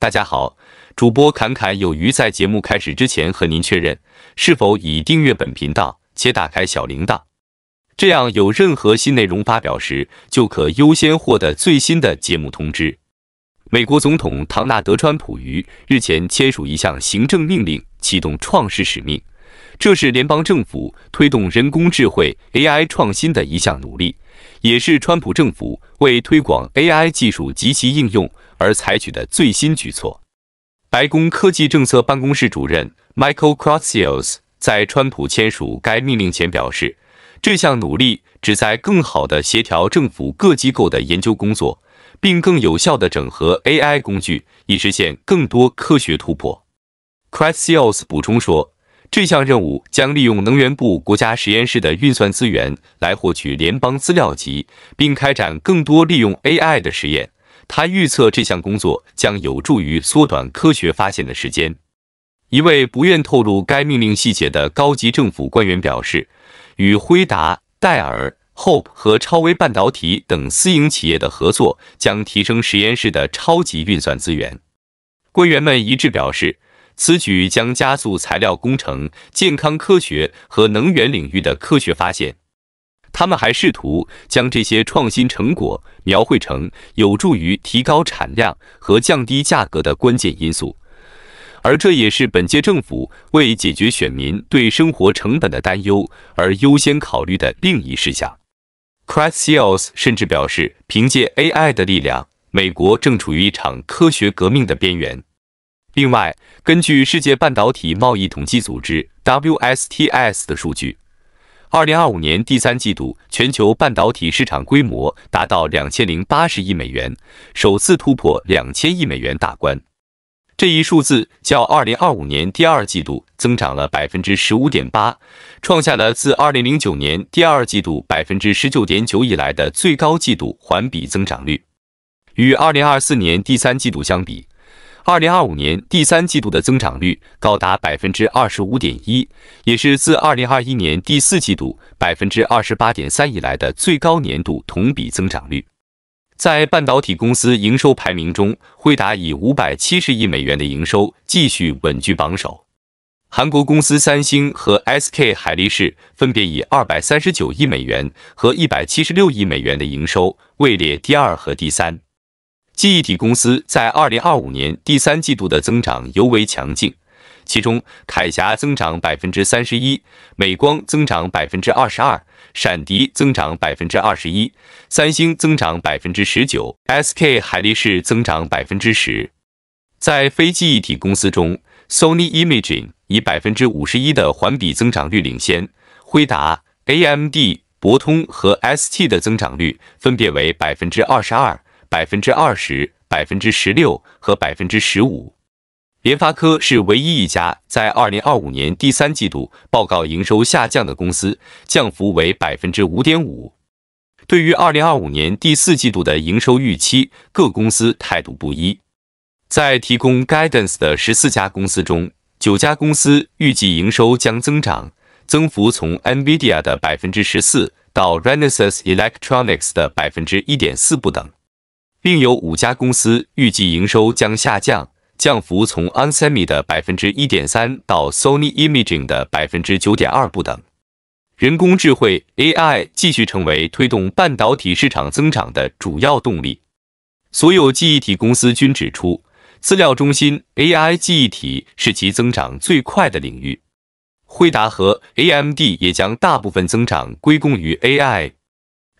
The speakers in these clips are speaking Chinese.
大家好，主播侃侃有余在节目开始之前和您确认，是否已订阅本频道且打开小铃铛？这样有任何新内容发表时，就可优先获得最新的节目通知。美国总统唐纳德·川普于日前签署一项行政命令，启动创世使命，这是联邦政府推动人工智慧 AI 创新的一项努力，也是川普政府为推广 AI 技术及其应用。而采取的最新举措，白宫科技政策办公室主任 Michael c r a t z i o s 在川普签署该命令前表示，这项努力旨在更好地协调政府各机构的研究工作，并更有效地整合 AI 工具，以实现更多科学突破。c r a t z i o s 补充说，这项任务将利用能源部国家实验室的运算资源来获取联邦资料集，并开展更多利用 AI 的实验。他预测这项工作将有助于缩短科学发现的时间。一位不愿透露该命令细节的高级政府官员表示，与辉达、戴尔、Hope 和超威半导体等私营企业的合作将提升实验室的超级运算资源。官员们一致表示，此举将加速材料工程、健康科学和能源领域的科学发现。他们还试图将这些创新成果描绘成有助于提高产量和降低价格的关键因素，而这也是本届政府为解决选民对生活成本的担忧而优先考虑的另一事项。Chris s a l s 甚至表示，凭借 AI 的力量，美国正处于一场科学革命的边缘。另外，根据世界半导体贸易统计组织 WSTS 的数据。二零二五年第三季度，全球半导体市场规模达到两千零八十亿美元，首次突破两千亿美元大关。这一数字较二零二五年第二季度增长了百分之十五点八，创下了自二零零九年第二季度百分之十九点九以来的最高季度环比增长率。与二零二四年第三季度相比。二零二五年第三季度的增长率高达百分之二十五点一，也是自二零二一年第四季度百分之二十八点三以来的最高年度同比增长率。在半导体公司营收排名中，惠达以五百七十亿美元的营收继续稳居榜首。韩国公司三星和 SK 海力士分别以二百三十九亿美元和一百七十六亿美元的营收位列第二和第三。记忆体公司在二零二五年第三季度的增长尤为强劲，其中铠侠增长百分之三十一，美光增长百分之二十二，闪迪增长百分之二十一，三星增长百分之十九，SK 海力士增长百分之十。在非记忆体公司中，Sony Imaging 以百分之五十一的环比增长率领先，辉达、AMD、博通和 ST 的增长率分别为百分之二十二。百分之二十、百分之十六和百分之十五，联发科是唯一一家在二零二五年第三季度报告营收下降的公司，降幅为百分之五点五。对于二零二五年第四季度的营收预期，各公司态度不一。在提供 guidance 的十四家公司中，九家公司预计营收将增长，增幅从 Nvidia 的百分之十四到 Renesas Electronics 的百分之一点四不等。另有五家公司预计营收将下降，降幅从 Ansemi 的百分之一点三到 Sony Imaging 的百分之九点二不等。人工智慧 AI 继续成为推动半导体市场增长的主要动力。所有记忆体公司均指出，资料中心 AI 记忆体是其增长最快的领域。惠达和 AMD 也将大部分增长归功于 AI。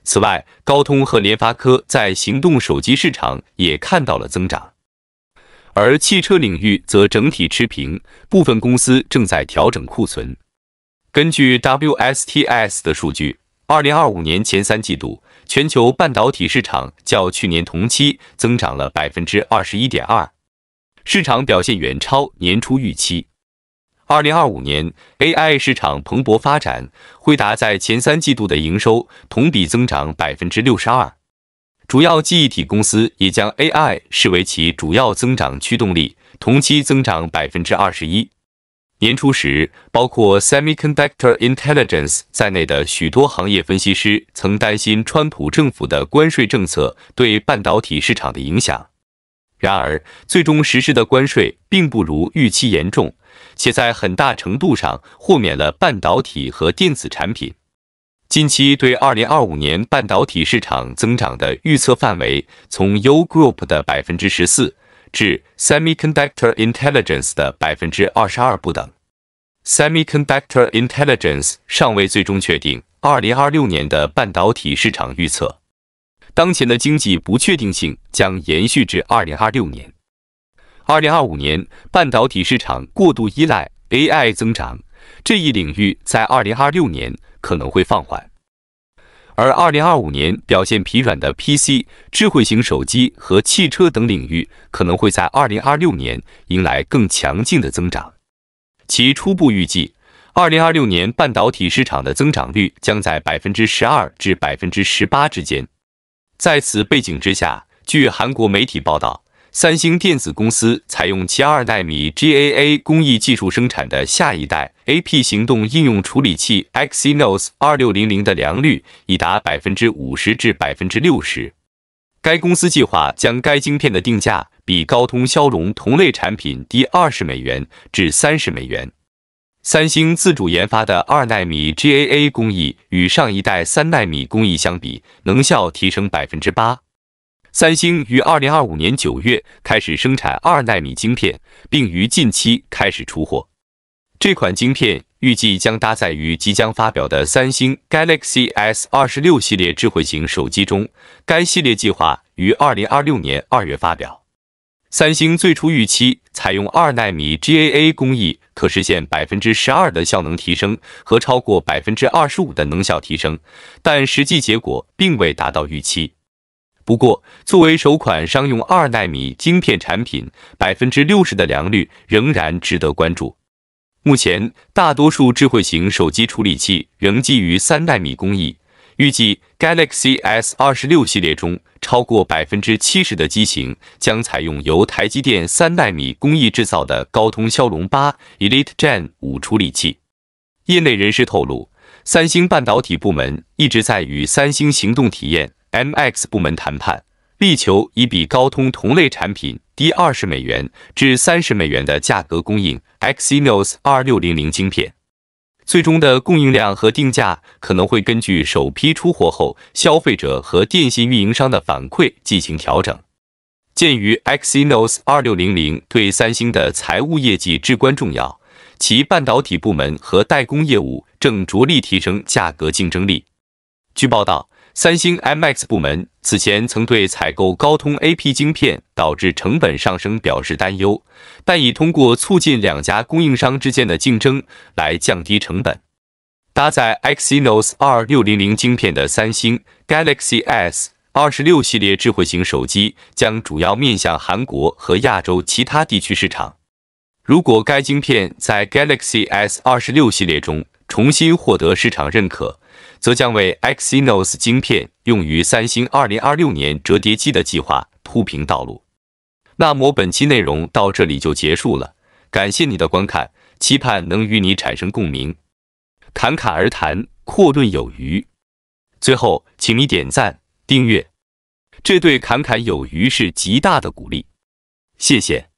此外，高通和联发科在行动手机市场也看到了增长，而汽车领域则整体持平，部分公司正在调整库存。根据 WSTS 的数据，二零二五年前三季度，全球半导体市场较去年同期增长了百分之二十一点二，市场表现远超年初预期。二零二五年，AI 市场蓬勃发展。辉达在前三季度的营收同比增长百分之六十二，主要记忆体公司也将 AI 视为其主要增长驱动力，同期增长百分之二十一。年初时，包括 Semiconductor Intelligence 在内的许多行业分析师曾担心川普政府的关税政策对半导体市场的影响，然而最终实施的关税并不如预期严重。且在很大程度上豁免了半导体和电子产品。近期对二零二五年半导体市场增长的预测范围从 U Group 的百分之十四至 Semiconductor Intelligence 的百分之二十二不等。Semiconductor Intelligence 尚未最终确定二零二六年的半导体市场预测。当前的经济不确定性将延续至二零二六年。二零二五年半导体市场过度依赖 AI 增长这一领域，在二零二六年可能会放缓，而二零二五年表现疲软的 PC、智慧型手机和汽车等领域，可能会在二零二六年迎来更强劲的增长。其初步预计，二零二六年半导体市场的增长率将在百分之十二至百分之十八之间。在此背景之下，据韩国媒体报道。三星电子公司采用其二代米 GAA 工艺技术生产的下一代 AP 行动应用处理器 Exynos 二六零零的良率已达百分之五十至百分之六十。该公司计划将该晶片的定价比高通骁龙同类产品低二十美元至三十美元。三星自主研发的二纳米 GAA 工艺与上一代三纳米工艺相比，能效提升百分之八。三星于二零二五年九月开始生产二纳米晶片，并于近期开始出货。这款晶片预计将搭载于即将发表的三星 Galaxy S 二十六系列智慧型手机中。该系列计划于二零二六年二月发表。三星最初预期采用二纳米 GAA 工艺可实现百分之十二的效能提升和超过百分之二十五的能效提升，但实际结果并未达到预期。不过，作为首款商用二纳米晶片产品，百分之六十的良率仍然值得关注。目前，大多数智慧型手机处理器仍基于三纳米工艺。预计 Galaxy S 二十六系列中，超过百分之七十的机型将采用由台积电三纳米工艺制造的高通骁龙八 Elite Gen 五处理器。业内人士透露，三星半导体部门一直在与三星行动体验。Mx 部门谈判，力求以比高通同类产品低二十美元至三十美元的价格供应 Xenos 2600晶片。最终的供应量和定价可能会根据首批出货后消费者和电信运营商的反馈进行调整。鉴于 Xenos 2600对三星的财务业绩至关重要，其半导体部门和代工业务正着力提升价格竞争力。据报道。三星 Mx 部门此前曾对采购高通 AP 晶片导致成本上升表示担忧，但已通过促进两家供应商之间的竞争来降低成本。搭载 Exynos 二六零零晶片的三星 Galaxy S 二十六系列智慧型手机将主要面向韩国和亚洲其他地区市场。如果该晶片在 Galaxy S 二十六系列中重新获得市场认可，则将为 Exynos 晶片用于三星2026年折叠机的计划铺平道路。那么本期内容到这里就结束了，感谢你的观看，期盼能与你产生共鸣。侃侃而谈，阔论有余。最后，请你点赞、订阅，这对侃侃有余是极大的鼓励。谢谢。